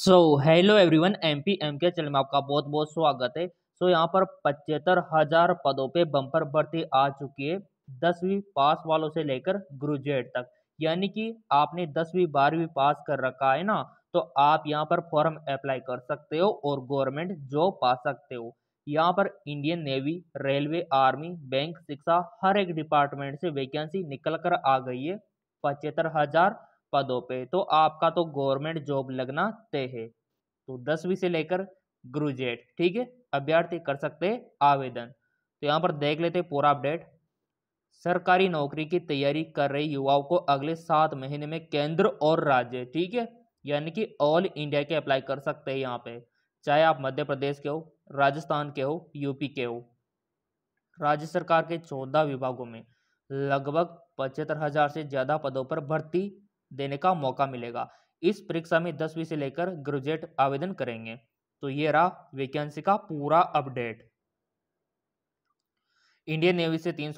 सो hello everyone M K channel में आपका बहुत बहुत स्वागत है सो so, यहाँ पर पचहत्तर हजार पदों पे बम्पर भर्ती आ चुकी है दसवीं पास वालों से लेकर ग्रेजुएट तक यानी कि आपने दसवीं बारहवीं पास कर रखा है ना तो आप यहाँ पर फॉर्म अप्लाई कर सकते हो और गवर्नमेंट जॉब पा सकते हो यहाँ पर Indian navy railway army bank शिक्षा हर एक डिपार्टमेंट से वैकेंसी निकल कर आ गई है पचहत्तर हजार पदों पे तो आपका तो गवर्नमेंट जॉब लगना तय है तो दसवीं से लेकर ग्रेजुएट ठीक है अभ्यर्थी कर सकते आवेदन तो यहाँ पर देख लेते पूरा अपडेट सरकारी नौकरी की तैयारी कर रहे युवाओं को अगले सात महीने में केंद्र और राज्य ठीक है यानी कि ऑल इंडिया के अप्लाई कर सकते हैं यहाँ पे चाहे आप मध्य प्रदेश के हो राजस्थान के हो यूपी के हो राज्य सरकार के चौदह विभागों में लगभग पचहत्तर हजार से ज़्यादा पदों पर भर्ती देने का मौका मिलेगा इस परीक्षा में दसवीं से लेकर ग्रेजुएट आवेदन करेंगे तो ये रहा वैकेंसी का पूरा अपडेट इंडियन नेवी से तीन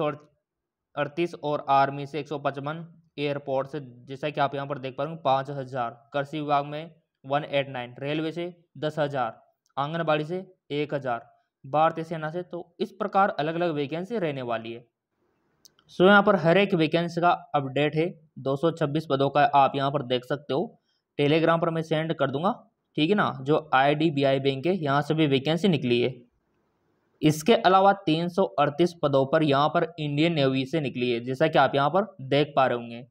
अड़तीस और आर्मी से एक सौ पचपन एयरपोर्ट से जैसा कि आप यहाँ पर देख पा रहे हैं पाँच हज़ार कृषि विभाग में वन एट नाइन रेलवे से दस हज़ार आंगनबाड़ी से एक हज़ार भारतीय सेना से तो इस प्रकार अलग अलग वैकेंसी रहने वाली है सो यहां यहाँ पर हर एक वैकेंसी का अपडेट है 226 पदों का आप यहाँ पर देख सकते हो टेलीग्राम पर मैं सेंड कर दूंगा ठीक है ना जो I D B I bank है यहाँ से भी वैकेंसी निकली है इसके अलावा 338 पदों पर यहाँ पर इंडियन नेवी से निकली है जैसा कि आप यहाँ पर देख पा रहे होंगे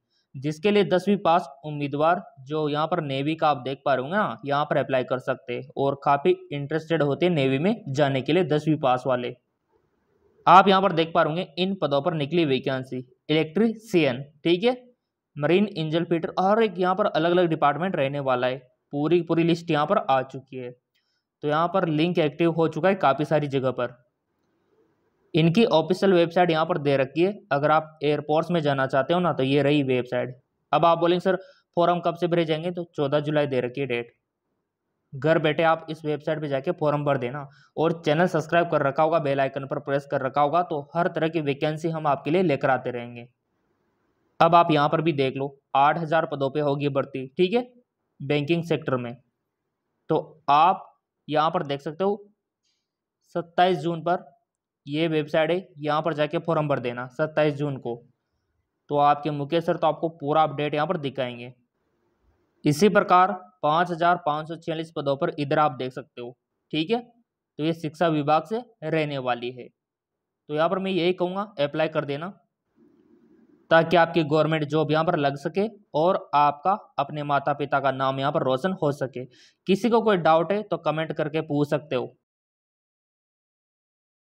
जिसके लिए दसवीं पास उम्मीदवार जो यहाँ पर नेवी का आप देख पा रहे होंगे ना यहाँ पर अप्लाई कर सकते हैं और काफ़ी इंटरेस्टेड होते हैं नेवी में जाने के लिए दसवीं पास वाले आप यहाँ पर देख पा रहे होंगे इन पदों पर निकली वैकेंसी इलेक्ट्रीशियन ठीक है मरीन एंजल पीटर हर एक यहाँ पर अलग अलग डिपार्टमेंट रहने वाला है पूरी पूरी लिस्ट यहाँ पर आ चुकी है तो यहाँ पर लिंक एक्टिव हो चुका है काफ़ी सारी जगह पर इनकी ऑफिशियल वेबसाइट यहाँ पर दे रखी है अगर आप एयरपोर्ट्स में जाना चाहते हो ना तो ये रही वेबसाइट अब आप बोलेंगे सर फॉरम कब से भरे जाएंगे तो चौदह जुलाई दे रखी है डेट घर बैठे आप इस वेबसाइट पे जाके फॉर्म भर देना और चैनल सब्सक्राइब कर रखा होगा बेल आइकन पर प्रेस कर रखा होगा तो हर तरह की वैकेंसी हम आपके लिए लेकर आते रहेंगे अब आप यहाँ पर भी देख लो आठ हज़ार पदों पे होगी भर्ती ठीक है बैंकिंग सेक्टर में तो आप यहाँ पर देख सकते हो सत्ताईस जून पर ये वेबसाइट है यहाँ पर जाके फॉर्म भर देना सत्ताईस जून को तो आपके मुकेश सर तो आपको पूरा अपडेट यहाँ पर दिखाएंगे इसी प्रकार पाँच हज़ार पाँच सौ छियालीस पदों पर इधर आप देख सकते हो ठीक है तो ये शिक्षा विभाग से रहने वाली है तो यहाँ पर मैं यही कहूँगा अप्लाई कर देना ताकि आपकी गवर्नमेंट जॉब यहाँ पर लग सके और आपका अपने माता पिता का नाम यहाँ पर रोशन हो सके किसी को कोई डाउट है तो कमेंट करके पूछ सकते हो